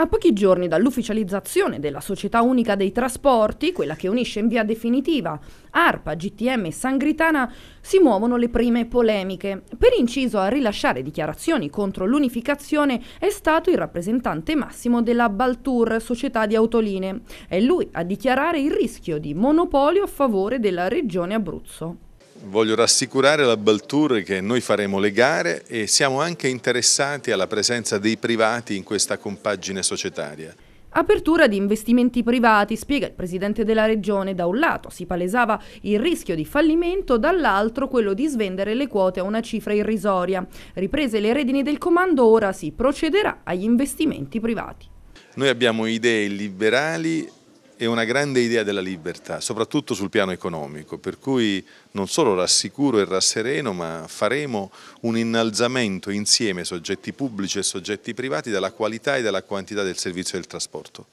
A pochi giorni dall'ufficializzazione della Società Unica dei Trasporti, quella che unisce in via definitiva ARPA, GTM e Sangritana, si muovono le prime polemiche. Per inciso a rilasciare dichiarazioni contro l'unificazione è stato il rappresentante massimo della Baltour, società di autoline. È lui a dichiarare il rischio di monopolio a favore della regione Abruzzo. Voglio rassicurare la Baltour che noi faremo le gare e siamo anche interessati alla presenza dei privati in questa compagine societaria. Apertura di investimenti privati, spiega il presidente della regione, da un lato si palesava il rischio di fallimento, dall'altro quello di svendere le quote a una cifra irrisoria. Riprese le redini del comando, ora si procederà agli investimenti privati. Noi abbiamo idee liberali e una grande idea della libertà, soprattutto sul piano economico, per cui non solo rassicuro e rassereno, ma faremo un innalzamento insieme soggetti pubblici e soggetti privati della qualità e della quantità del servizio del trasporto.